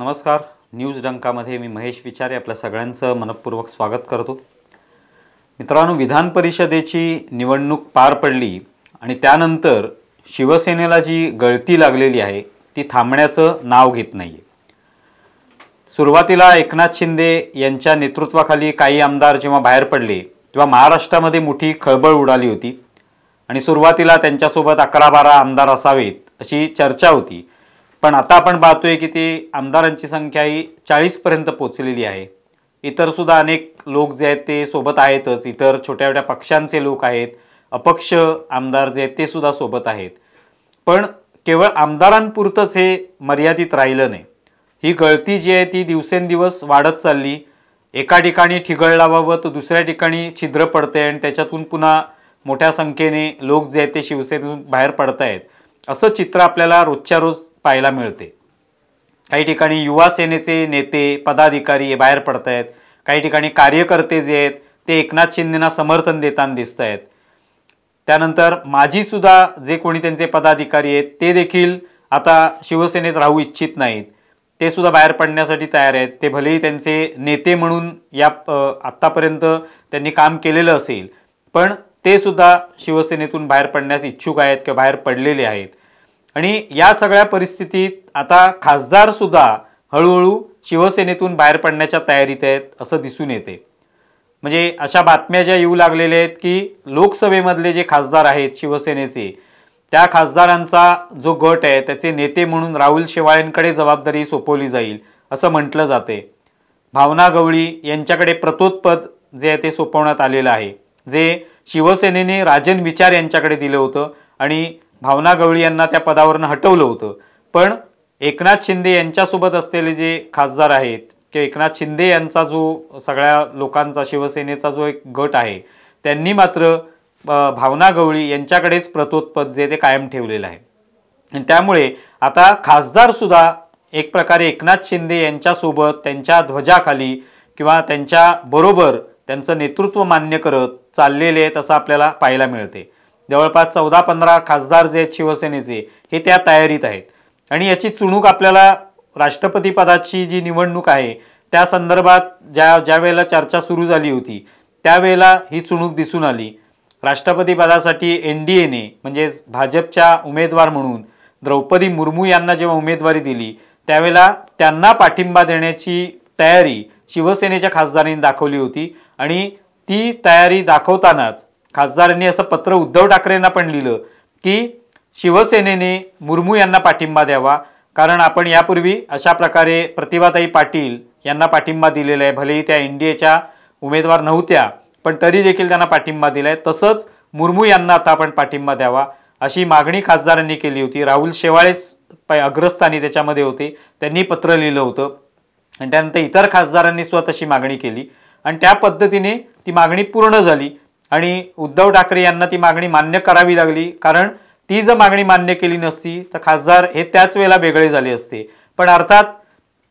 नमस्कार न्यूज डंकामध्ये मी महेश विचारे आपल्या सगळ्यांचं मनपूर्वक स्वागत करतो मित्रांनो विधान परिषदेची निवडणूक पार पडली आणि त्यानंतर शिवसेनेला जी गळती लागलेली आहे ती थांबण्याचं नाव घेत नाही सुरुवातीला एकनाथ शिंदे यांच्या नेतृत्वाखाली काही आमदार जेव्हा बाहेर पडले तेव्हा महाराष्ट्रामध्ये मोठी खळबळ उडाली होती आणि सुरुवातीला त्यांच्यासोबत अकरा बारा आमदार असावेत अशी चर्चा होती पण आता आपण पाहतोय की ती आमदारांची संख्या ही चाळीसपर्यंत पोचलेली आहे इतर सुद्धा अनेक लोक जे आहेत ते सोबत आहेतच इतर छोट्या छोट्या पक्षांचे लोक आहेत अपक्ष आमदार जे आहेत ते सुद्धा सोबत आहेत पण केवळ आमदारांपुरतंच हे मर्यादित राहिलं नाही ही गळती जी आहे ती दिवसेंदिवस वाढत चालली एका ठिकाणी ठिगळ लावावं तर दुसऱ्या ठिकाणी छिद्र पडते आणि त्याच्यातून पुन्हा मोठ्या संख्येने लोक जे आहेत ते शिवसेनेतून बाहेर पडत आहेत असं चित्र आपल्याला रोजच्या रोज पाहायला मिळते काही ठिकाणी युवा सेनेचे नेते पदाधिकारी बाहेर पडत आहेत काही ठिकाणी कार्यकर्ते जे आहेत ते एकनाथ शिंदेना समर्थन देताना दिसत आहेत त्यानंतर माझीसुद्धा जे कोणी त्यांचे पदाधिकारी आहेत ते देखील आता शिवसेनेत राहू इच्छित नाहीत ते सुद्धा बाहेर पडण्यासाठी तयार आहेत ते भलेही त्यांचे नेते म्हणून या आत्तापर्यंत त्यांनी काम केलेलं असेल पण ते सुद्धा शिवसेनेतून बाहेर पडण्यास इच्छुक आहेत किंवा बाहेर पडलेले आहेत आणि या सगळ्या परिस्थितीत आता खासदार सुद्धा हळूहळू शिवसेनेतून बाहेर पडण्याच्या तयारीत आहेत असं दिसून येते म्हणजे अशा बातम्या ज्या येऊ लागलेल्या आहेत की लोकसभेमधले जे खासदार आहेत शिवसेनेचे त्या खासदारांचा जो गट आहे त्याचे नेते म्हणून राहुल शेवाळ्यांकडे जबाबदारी सोपवली जाईल असं म्हटलं जाते भावना गवळी यांच्याकडे प्रतोत्पद जे आहे ते सोपवण्यात आलेलं आहे जे शिवसेनेने राजन विचार यांच्याकडे दिलं होतं आणि भावना गवळी यांना त्या पदावरनं हटवलं होतं पण एकनाथ शिंदे यांच्यासोबत असलेले जे खासदार आहेत किंवा एकनाथ शिंदे यांचा जो सगळ्या लोकांचा शिवसेनेचा जो एक गट आहे त्यांनी मात्र भावना गवळी यांच्याकडेच प्रतोत्पद जे ते कायम ठेवलेलं आहे आणि त्यामुळे आता खासदारसुद्धा एक प्रकारे एकनाथ शिंदे यांच्यासोबत त्यांच्या ध्वजाखाली किंवा त्यांच्याबरोबर त्यांचं नेतृत्व मान्य करत चाललेले आहेत असं आपल्याला पाहायला मिळते जवळपास चौदा पंधरा खासदार जे आहेत शिवसेनेचे हे त्या तयारीत आहेत आणि याची चुणूक आपल्याला राष्ट्रपती पदाची जी निवडणूक आहे त्या संदर्भात ज्या ज्यावेळेला चर्चा सुरू झाली होती त्यावेळेला ही चुणूक दिसून आली राष्ट्रपती पदासाठी एन डी एने म्हणजेच भाजपच्या उमेदवार म्हणून द्रौपदी मुर्मू यांना जेव्हा उमेदवारी दिली त्यावेळेला त्यांना पाठिंबा देण्याची तयारी शिवसेनेच्या खासदारांनी दाखवली होती आणि ती तयारी दाखवतानाच खासदारांनी असं पत्र उद्धव ठाकरेंना पण लिहिलं की शिवसेनेने मुर्मू यांना पाठिंबा द्यावा कारण आपण यापूर्वी अशा प्रकारे प्रतिभाताई पाटील यांना पाठिंबा दिलेला आहे भलेही त्या एन डी एच्या उमेदवार नव्हत्या पण तरी देखील त्यांना पाठिंबा दिला आहे तसंच मुर्मू यांना आता आपण पाठिंबा द्यावा अशी मागणी खासदारांनी केली होती राहुल शेवाळेच पाय अग्रस्थानी त्याच्यामध्ये होते त्यांनी पत्र लिहिलं होतं आणि त्यानंतर इतर खासदारांनी सुद्धा तशी मागणी केली आणि त्या पद्धतीने ती मागणी पूर्ण झाली आणि उद्धव ठाकरे यांना ती मागणी मान्य करावी लागली कारण ती जर मागणी मान्य केली नसती तर खासदार हे त्याच वेळेला वेगळे झाले असते पण अर्थात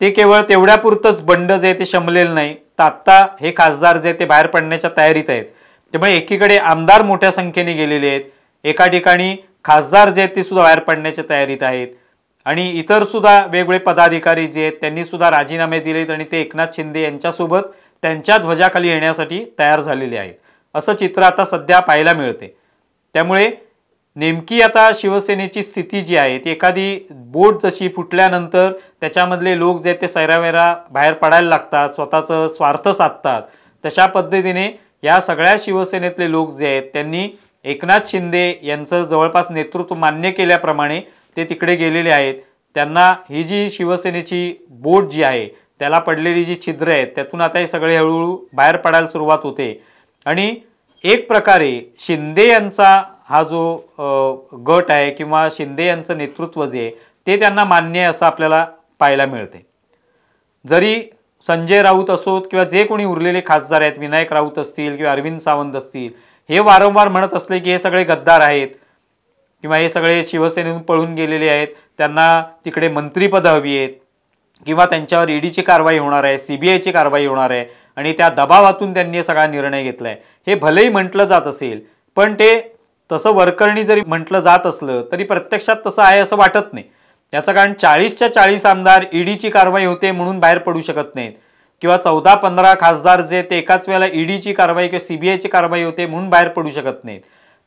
ते केवळ तेवढ्यापुरतंच बंड जे ते शमलेलं नाही तर आत्ता हे खासदार जे ते बाहेर पडण्याच्या तयारीत आहेत त्यामुळे एकीकडे आमदार मोठ्या संख्येने गेलेले आहेत एका ठिकाणी खासदार जे आहेत ते सुद्धा बाहेर पडण्याच्या तयारीत आहेत आणि इतर सुद्धा वेगवेगळे पदाधिकारी जे आहेत त्यांनी सुद्धा राजीनामे दिलेत आणि ते एकनाथ शिंदे यांच्यासोबत त्यांच्या ध्वजाखाली येण्यासाठी तयार झालेले आहेत असं चित्र आता सध्या पाहायला मिळते त्यामुळे नेमकी आता शिवसेनेची स्थिती जी आहे ती एखादी बोट जशी फुटल्यानंतर त्याच्यामधले लोक जे आहेत ते सैरावेरा बाहेर पडायला लागतात स्वतःचं स्वार्थ साधतात तशा पद्धतीने या सगळ्या शिवसेनेतले लोक जे आहेत त्यांनी एकनाथ शिंदे यांचं जवळपास नेतृत्व मान्य केल्याप्रमाणे ते तिकडे गेलेले आहेत त्यांना ही जी शिवसेनेची बोट जी आहे त्याला पडलेली जी छिद्र आहेत त्यातून आता हे सगळे हळूहळू बाहेर पडायला सुरुवात होते आणि एक प्रकारे शिंदे यांचा हा जो गट आहे किंवा शिंदे यांचं नेतृत्व जे आहे ते त्यांना मान्य आहे असं आपल्याला पाहायला मिळते जरी संजय राऊत असोत किंवा जे कोणी उरलेले खासदार आहेत विनायक राऊत असतील किंवा अरविंद सावंत असतील हे वारंवार म्हणत असले की हे सगळे गद्दार आहेत किंवा हे सगळे शिवसेनेतून पळून गेलेले आहेत त्यांना तिकडे मंत्रीपदं हवी आहेत किंवा त्यांच्यावर ईडीची कारवाई होणार आहे सी बी आयची कारवाई होणार आहे आणि त्या दबावातून त्यांनी सगळा निर्णय घेतला आहे हे भलेही म्हटलं जात असेल पण ते तसं वरकरणी जरी म्हटलं जात असलं तरी प्रत्यक्षात तसं आहे असं वाटत नाही त्याचं कारण चाळीसच्या चाळीस आमदार ईडीची कारवाई होते म्हणून बाहेर पडू शकत नाहीत किंवा चौदा पंधरा खासदार जे ते एकाच वेळेला ईडीची कारवाई किंवा सीबीआयची कारवाई होते म्हणून बाहेर पडू शकत नाहीत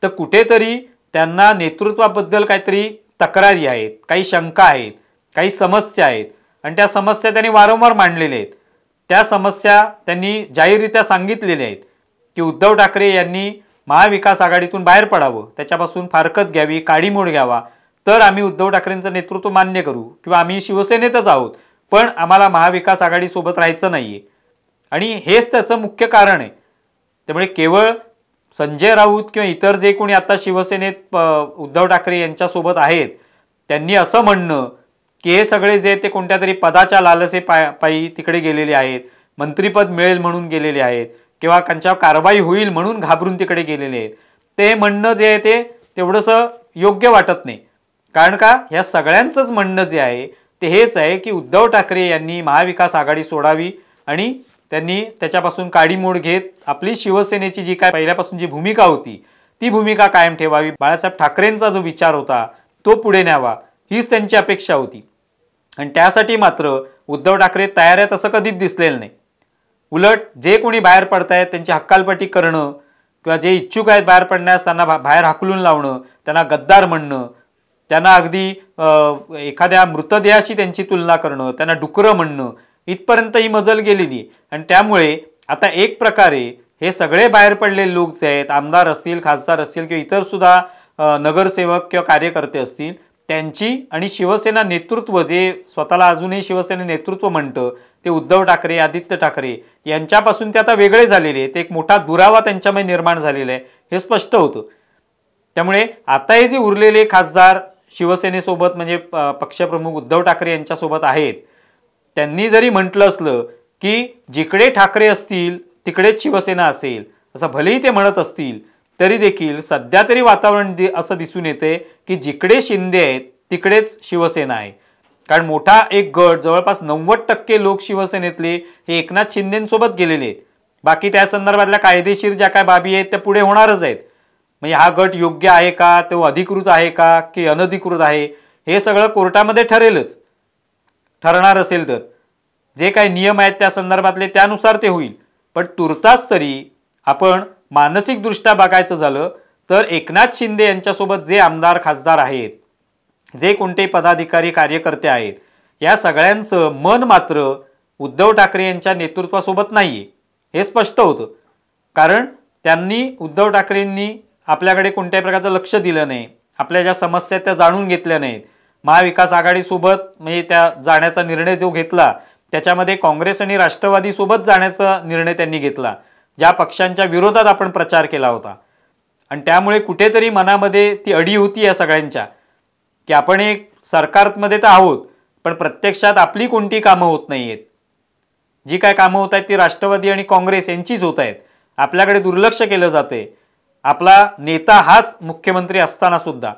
तर कुठेतरी त्यांना नेतृत्वाबद्दल काहीतरी तक्रारी आहेत काही शंका आहेत काही समस्या आहेत आणि त्या समस्या त्यांनी वारंवार मांडलेल्या आहेत त्या समस्या त्यांनी जाहीररित्या सांगितलेल्या आहेत की उद्धव ठाकरे यांनी महाविकास आघाडीतून बाहेर पडावं त्याच्यापासून फारकत घ्यावी काडीमोड घ्यावा तर आम्ही उद्धव ठाकरेंचं नेतृत्व मान्य करू किंवा आम्ही शिवसेनेतच आहोत पण आम्हाला महाविकास आघाडीसोबत राहायचं नाही आहे आणि हेच त्याचं मुख्य कारण आहे त्यामुळे केवळ संजय राऊत किंवा इतर जे कोणी आता शिवसेनेत उद्धव ठाकरे यांच्यासोबत आहेत त्यांनी असं म्हणणं की हे सगळे जे ते कोणत्या तरी पदाच्या लालसे पाय पायी तिकडे गेलेले आहेत मंत्रीपद मिळेल म्हणून गेलेले आहेत किंवा त्यांच्यावर कारवाई होईल म्हणून घाबरून तिकडे गेलेले आहेत ते म्हणणं जे आहे ते तेवढंसं योग्य वाटत नाही कारण का ह्या सगळ्यांचंच म्हणणं जे आहे ते हेच आहे की उद्धव ठाकरे यांनी महाविकास आघाडी सोडावी आणि त्यांनी त्याच्यापासून काडीमोड घेत आपली शिवसेनेची जी काय पहिल्यापासून जी भूमिका होती ती भूमिका कायम ठेवावी बाळासाहेब ठाकरेंचा जो विचार होता तो पुढे न्यावा हीच त्यांची अपेक्षा होती आणि त्यासाठी मात्र उद्धव ठाकरे तयार आहेत असं कधीच दिसलेलं नाही उलट जे कोणी बाहेर पडतायत त्यांची हक्कालपट्टी करणं किंवा जे इच्छुक आहेत बाहेर पडण्यास त्यांना बाहेर हाकलून लावणं त्यांना गद्दार म्हणणं त्यांना अगदी एखाद्या मृतदेहाशी त्यांची तुलना करणं त्यांना डुकरं म्हणणं इथपर्यंत ही मजल गेलेली आणि त्यामुळे आता एक प्रकारे हे सगळे बाहेर पडलेले लोक जे आहेत आमदार असतील खासदार असतील किंवा इतरसुद्धा नगरसेवक किंवा कार्यकर्ते असतील त्यांची आणि शिवसेना नेतृत्व जे स्वतःला अजूनही शिवसेना नेतृत्व म्हणतं ते उद्धव ठाकरे आदित्य ठाकरे यांच्यापासून ते आता वेगळे झालेले ते एक मोठा दुरावा त्यांच्यामध्ये निर्माण झालेला आहे हे स्पष्ट होतं त्यामुळे आता हे जे उरलेले खासदार शिवसेनेसोबत म्हणजे पक्षप्रमुख उद्धव ठाकरे यांच्यासोबत आहेत त्यांनी जरी म्हटलं असलं की जिकडे ठाकरे असतील तिकडेच शिवसेना असेल असं भलेही ते म्हणत असतील तरी देखील सध्या तरी वातावरण दि असं दिसून येते की जिकडे शिंदे आहेत तिकडेच शिवसेना आहे कारण मोठा एक गट जवळपास नव्वद टक्के लोक शिवसेनेतले हे एकनाथ शिंदेसोबत गेलेले आहेत बाकी त्या संदर्भातल्या कायदेशीर ज्या काय बाबी आहेत त्या पुढे होणारच आहेत म्हणजे हा गट योग्य आहे का तो अधिकृत आहे का की अनधिकृत आहे हे सगळं कोर्टामध्ये ठरेलच ठरणार असेल तर जे काही नियम आहेत त्या संदर्भातले त्यानुसार ते होईल पण तुर्तास तरी आपण मानसिकदृष्ट्या बघायचं झालं तर एकनाथ शिंदे यांच्यासोबत जे आमदार खासदार आहेत जे कोणते पदाधिकारी कार्यकर्ते आहेत या सगळ्यांचं मन मात्र उद्धव ठाकरे यांच्या नेतृत्वासोबत नाही हे स्पष्ट होतं कारण त्यांनी उद्धव ठाकरेंनी आपल्याकडे कोणत्याही प्रकारचं लक्ष दिलं नाही आपल्या ज्या समस्या त्या जाणून घेतल्या नाहीत महाविकास आघाडीसोबत म्हणजे त्या जाण्याचा निर्णय जो घेतला त्याच्यामध्ये काँग्रेस आणि राष्ट्रवादीसोबत जाण्याचा निर्णय त्यांनी घेतला ज्या पक्षांच्या विरोधात आपण प्रचार केला होता आणि त्यामुळे कुठेतरी मनामध्ये ती अडी होती या सगळ्यांच्या की आपण एक सरकारमध्ये तर आहोत पण प्रत्यक्षात आपली कोणती कामं होत नाही आहेत जी काय कामं होत आहेत ती राष्ट्रवादी आणि काँग्रेस यांचीच होत आहेत आपल्याकडे दुर्लक्ष केलं जाते आपला नेता हाच मुख्यमंत्री असताना सुद्धा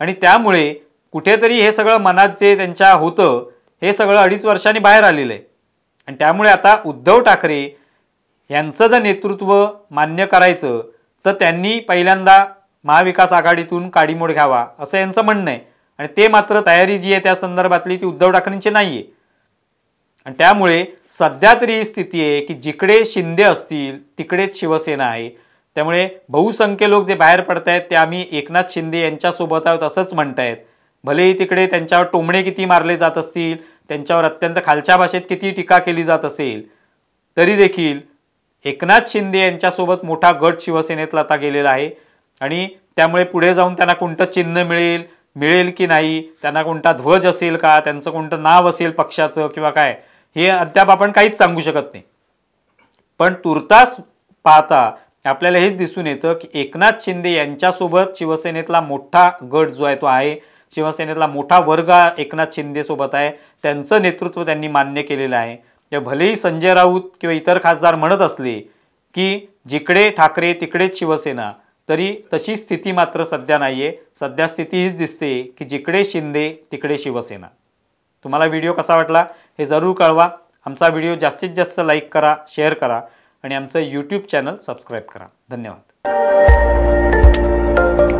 आणि त्यामुळे कुठेतरी हे सगळं मनात जे त्यांच्या होतं हे सगळं अडीच वर्षांनी बाहेर आलेलं आहे आणि त्यामुळे आता उद्धव ठाकरे यांचं जर नेतृत्व मान्य करायचं तर त्यांनी पहिल्यांदा महाविकास आघाडीतून काडीमोड घ्यावा असं यांचं म्हणणं आहे आणि ते मात्र तयारी जी आहे त्या संदर्भातली ती उद्धव ठाकरेंची नाही आहे आणि त्यामुळे सध्या तरी स्थिती आहे की जिकडे शिंदे असतील तिकडेच शिवसेना आहे त्यामुळे बहुसंख्य लोक जे बाहेर पडत आहेत ते आम्ही एकनाथ शिंदे यांच्यासोबत आहोत असंच आहेत भलेही तिकडे त्यांच्यावर टोमणे किती मारले जात असतील त्यांच्यावर अत्यंत खालच्या भाषेत किती टीका केली जात असेल तरी देखील एकनाथ शिंदे यांच्यासोबत मोठा गट शिवसेनेतला आता गेलेला आहे आणि त्यामुळे पुढे जाऊन त्यांना कोणतं चिन्ह मिळेल मिळेल की नाही त्यांना कोणता ध्वज असेल का त्यांचं कोणतं नाव असेल पक्षाचं किंवा काय हे अद्याप आपण काहीच सांगू शकत नाही पण तुर्तास पाहता आपल्याला हेच दिसून येतं की एकनाथ शिंदे यांच्यासोबत शिवसेनेतला मोठा गट जो आहे तो आहे शिवसेनेतला मोठा वर्ग एकनाथ शिंदेसोबत आहे त्यांचं नेतृत्व त्यांनी मान्य केलेलं आहे ते भलेही संजय राऊत किंवा इतर खासदार म्हणत असले की जिकडे ठाकरे तिकडेच शिवसेना तरी तशी स्थिती मात्र सध्या नाही आहे सध्या स्थिती हीच दिसते की जिकडे शिंदे तिकडे शिवसेना तुम्हाला व्हिडिओ कसा वाटला हे जरूर कळवा आमचा व्हिडिओ जास्तीत जास्त लाईक करा शेअर करा आणि आमचं यूट्यूब चॅनल सबस्क्राईब करा धन्यवाद